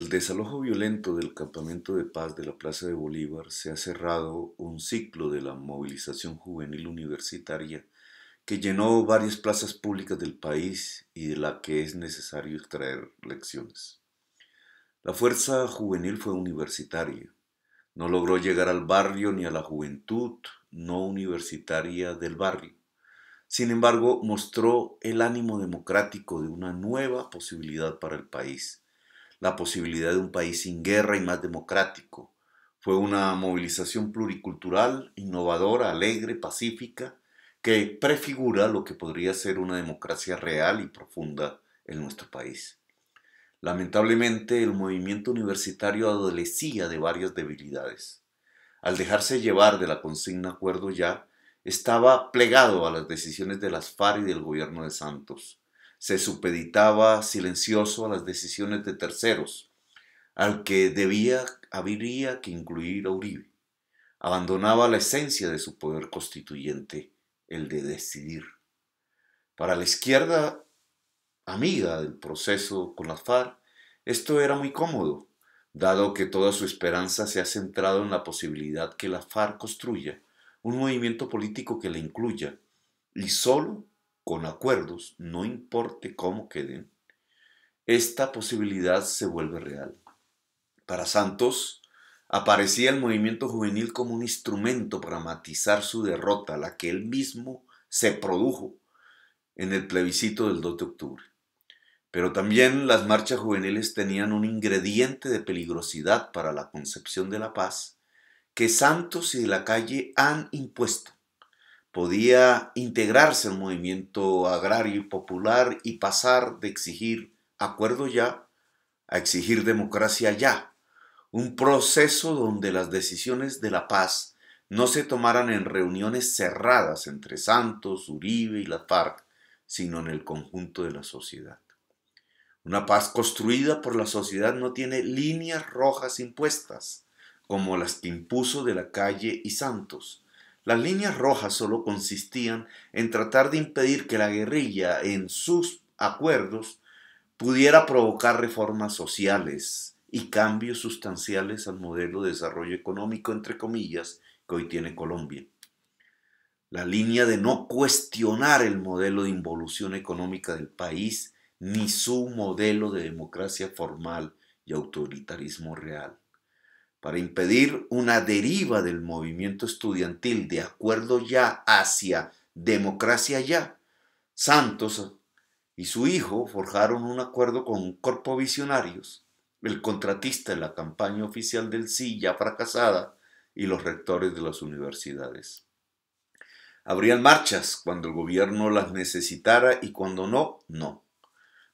El desalojo violento del campamento de paz de la Plaza de Bolívar se ha cerrado un ciclo de la movilización juvenil universitaria que llenó varias plazas públicas del país y de la que es necesario extraer lecciones. La fuerza juvenil fue universitaria, no logró llegar al barrio ni a la juventud no universitaria del barrio. Sin embargo, mostró el ánimo democrático de una nueva posibilidad para el país la posibilidad de un país sin guerra y más democrático. Fue una movilización pluricultural, innovadora, alegre, pacífica, que prefigura lo que podría ser una democracia real y profunda en nuestro país. Lamentablemente, el movimiento universitario adolecía de varias debilidades. Al dejarse llevar de la consigna acuerdo ya, estaba plegado a las decisiones de las FARC y del gobierno de Santos, se supeditaba silencioso a las decisiones de terceros, al que debía, habría que incluir a Uribe. Abandonaba la esencia de su poder constituyente, el de decidir. Para la izquierda amiga del proceso con la FARC, esto era muy cómodo, dado que toda su esperanza se ha centrado en la posibilidad que la FARC construya un movimiento político que la incluya, y solo con acuerdos, no importe cómo queden, esta posibilidad se vuelve real. Para Santos, aparecía el movimiento juvenil como un instrumento para matizar su derrota, la que él mismo se produjo en el plebiscito del 2 de octubre. Pero también las marchas juveniles tenían un ingrediente de peligrosidad para la concepción de la paz que Santos y de la calle han impuesto podía integrarse al movimiento agrario y popular y pasar de exigir acuerdo ya a exigir democracia ya, un proceso donde las decisiones de la paz no se tomaran en reuniones cerradas entre Santos, Uribe y la FARC, sino en el conjunto de la sociedad. Una paz construida por la sociedad no tiene líneas rojas impuestas, como las que impuso de la calle y Santos, las líneas rojas solo consistían en tratar de impedir que la guerrilla en sus acuerdos pudiera provocar reformas sociales y cambios sustanciales al modelo de desarrollo económico, entre comillas, que hoy tiene Colombia. La línea de no cuestionar el modelo de involución económica del país ni su modelo de democracia formal y autoritarismo real para impedir una deriva del movimiento estudiantil de acuerdo ya hacia democracia ya. Santos y su hijo forjaron un acuerdo con un cuerpo visionarios, el contratista de la campaña oficial del sí ya fracasada y los rectores de las universidades. Habrían marchas cuando el gobierno las necesitara y cuando no, no.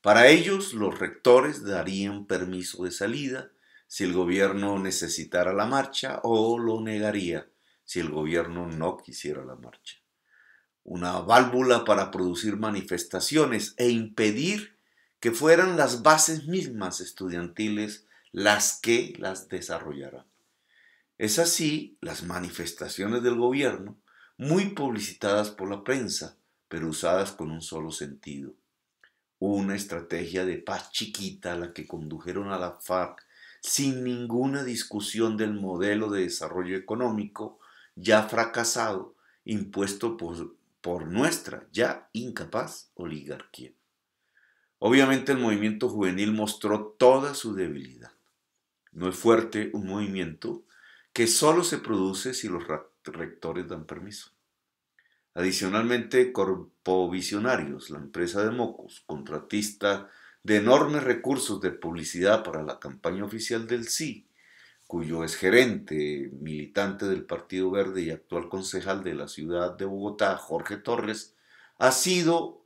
Para ellos los rectores darían permiso de salida si el gobierno necesitara la marcha o lo negaría si el gobierno no quisiera la marcha. Una válvula para producir manifestaciones e impedir que fueran las bases mismas estudiantiles las que las desarrollaran. Es así las manifestaciones del gobierno, muy publicitadas por la prensa, pero usadas con un solo sentido. Una estrategia de paz chiquita la que condujeron a la FARC sin ninguna discusión del modelo de desarrollo económico ya fracasado impuesto por, nuestra ya incapaz oligarquía. Obviamente el movimiento juvenil mostró toda su debilidad. No es fuerte un movimiento que solo se produce si los rectores dan permiso. Adicionalmente, Corpovisionarios, la empresa de Mocos, contratista de enormes recursos de publicidad para la campaña oficial del sí, cuyo ex gerente, militante del Partido Verde y actual concejal de la ciudad de Bogotá, Jorge Torres, ha sido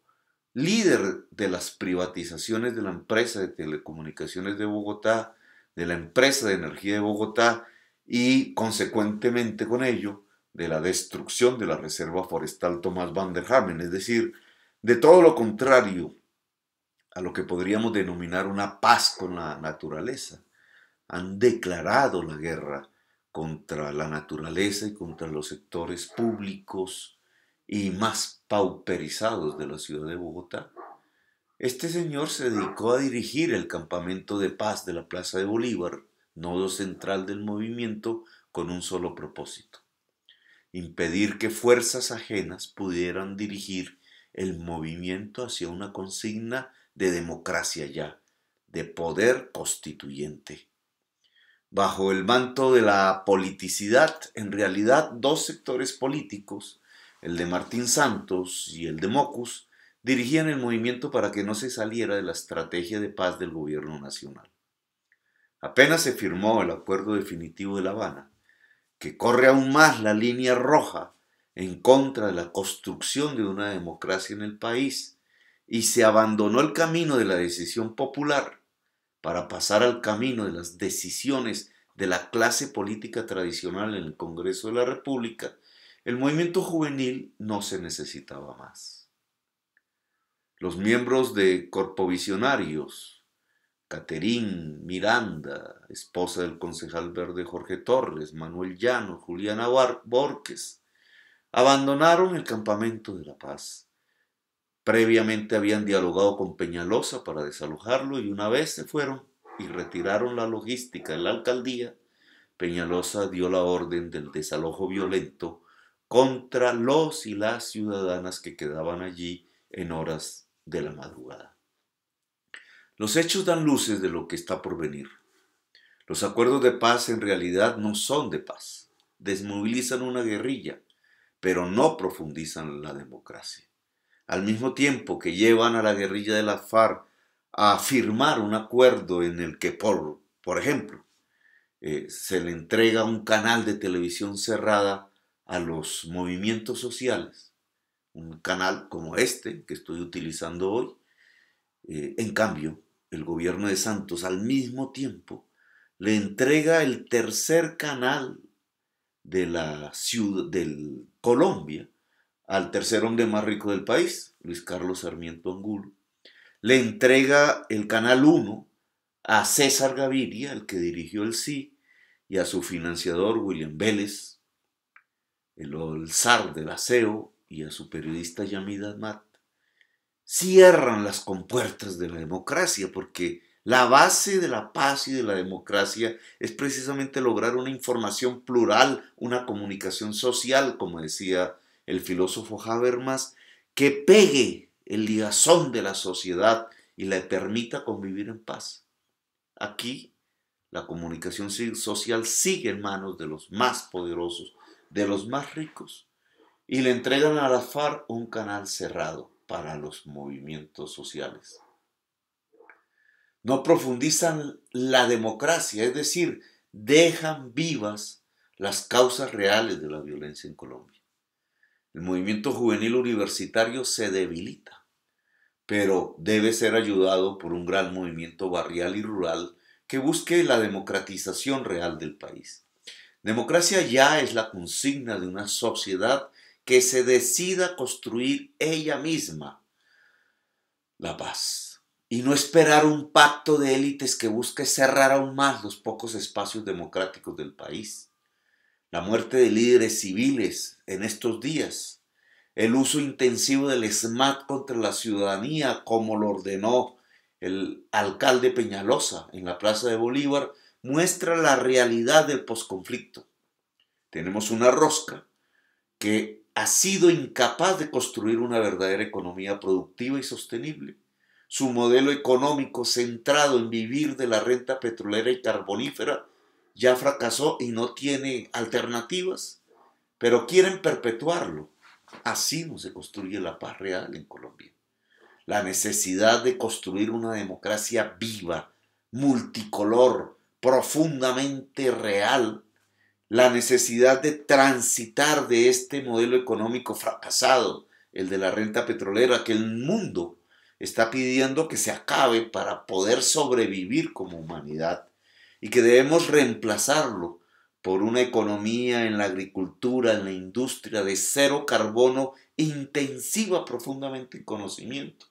líder de las privatizaciones de la empresa de telecomunicaciones de Bogotá, de la empresa de energía de Bogotá y consecuentemente con ello de la destrucción de la reserva forestal Tomás Van der Hamen, es decir, de todo lo contrario a lo que podríamos denominar una paz con la naturaleza. Han declarado la guerra contra la naturaleza y contra los sectores públicos y más pauperizados de la ciudad de Bogotá. Este señor se dedicó a dirigir el campamento de paz de la Plaza de Bolívar, nodo central del movimiento, con un solo propósito, impedir que fuerzas ajenas pudieran dirigir el movimiento hacia una consigna de democracia ya, de poder constituyente. Bajo el manto de la politicidad, en realidad dos sectores políticos, el de Martín Santos y el de Mocus, dirigían el movimiento para que no se saliera de la estrategia de paz del gobierno nacional. Apenas se firmó el acuerdo definitivo de La Habana, que corre aún más la línea roja en contra de la construcción de una democracia en el país, y se abandonó el camino de la decisión popular para pasar al camino de las decisiones de la clase política tradicional en el Congreso de la República, el movimiento juvenil no se necesitaba más. Los miembros de Corpovisionarios, Caterín Miranda, esposa del concejal verde Jorge Torres, Manuel Llano, Juliana Borges, abandonaron el campamento de la paz Previamente habían dialogado con Peñalosa para desalojarlo y una vez se fueron y retiraron la logística de la alcaldía, Peñalosa dio la orden del desalojo violento contra los y las ciudadanas que quedaban allí en horas de la madrugada. Los hechos dan luces de lo que está por venir. Los acuerdos de paz en realidad no son de paz, desmovilizan una guerrilla, pero no profundizan la democracia al mismo tiempo que llevan a la guerrilla de la FARC a firmar un acuerdo en el que, por, por ejemplo, eh, se le entrega un canal de televisión cerrada a los movimientos sociales, un canal como este que estoy utilizando hoy. Eh, en cambio, el gobierno de Santos al mismo tiempo le entrega el tercer canal de la ciudad del Colombia al tercer hombre más rico del país, Luis Carlos Sarmiento Angulo. Le entrega el Canal 1 a César Gaviria, el que dirigió el sí, y a su financiador William Vélez, el, Olzar de del aseo, y a su periodista Yamid Mat. Cierran las compuertas de la democracia porque la base de la paz y de la democracia es precisamente lograr una información plural, una comunicación social, como decía el filósofo Habermas, que pegue el ligazón de la sociedad y le permita convivir en paz. Aquí la comunicación social sigue en manos de los más poderosos, de los más ricos, y le entregan a la FARC un canal cerrado para los movimientos sociales. No profundizan la democracia, es decir, dejan vivas las causas reales de la violencia en Colombia. El movimiento juvenil universitario se debilita, pero debe ser ayudado por un gran movimiento barrial y rural que busque la democratización real del país. Democracia ya es la consigna de una sociedad que se decida construir ella misma la paz y no esperar un pacto de élites que busque cerrar aún más los pocos espacios democráticos del país la muerte de líderes civiles en estos días, el uso intensivo del SMAT contra la ciudadanía, como lo ordenó el alcalde Peñalosa en la Plaza de Bolívar, muestra la realidad del posconflicto. Tenemos una rosca que ha sido incapaz de construir una verdadera economía productiva y sostenible. Su modelo económico centrado en vivir de la renta petrolera y carbonífera ya fracasó y no tiene alternativas, pero quieren perpetuarlo. Así no se construye la paz real en Colombia. La necesidad de construir una democracia viva, multicolor, profundamente real, la necesidad de transitar de este modelo económico fracasado, el de la renta petrolera, que el mundo está pidiendo que se acabe para poder sobrevivir como humanidad y que debemos reemplazarlo por una economía en la agricultura, en la industria de cero carbono intensiva profundamente en conocimiento.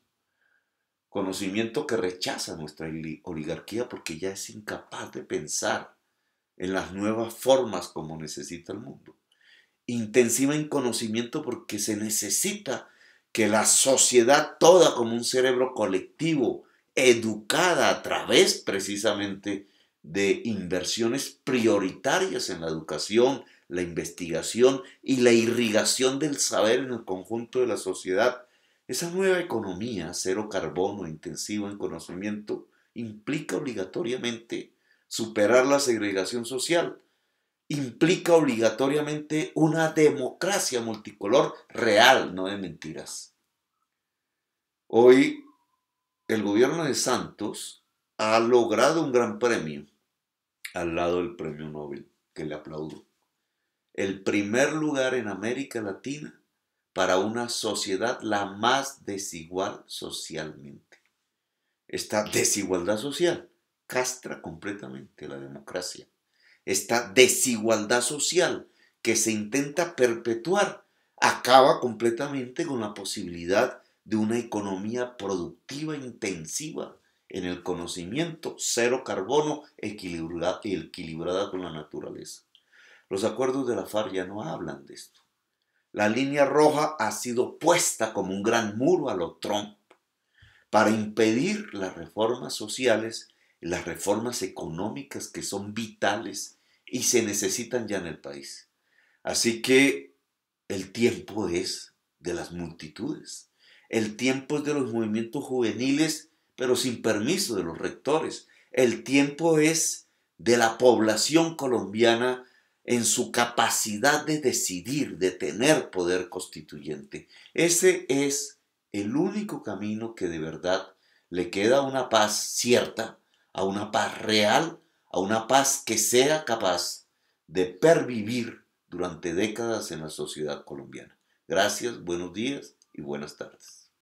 Conocimiento que rechaza nuestra oligarquía porque ya es incapaz de pensar en las nuevas formas como necesita el mundo. Intensiva en conocimiento porque se necesita que la sociedad toda como un cerebro colectivo, educada a través precisamente de inversiones prioritarias en la educación, la investigación y la irrigación del saber en el conjunto de la sociedad. Esa nueva economía cero carbono intensiva en conocimiento implica obligatoriamente superar la segregación social, implica obligatoriamente una democracia multicolor real, no de mentiras. Hoy el gobierno de Santos ha logrado un gran premio al lado del premio Nobel, que le aplaudo. El primer lugar en América Latina para una sociedad la más desigual socialmente. Esta desigualdad social castra completamente la democracia. Esta desigualdad social que se intenta perpetuar acaba completamente con la posibilidad de una economía productiva intensiva en el conocimiento, cero carbono, equilibrada, equilibrada con la naturaleza. Los acuerdos de la FARC ya no hablan de esto. La línea roja ha sido puesta como un gran muro a lo Trump para impedir las reformas sociales, las reformas económicas que son vitales y se necesitan ya en el país. Así que el tiempo es de las multitudes, el tiempo es de los movimientos juveniles pero sin permiso de los rectores. El tiempo es de la población colombiana en su capacidad de decidir, de tener poder constituyente. Ese es el único camino que de verdad le queda a una paz cierta, a una paz real, a una paz que sea capaz de pervivir durante décadas en la sociedad colombiana. Gracias, buenos días y buenas tardes.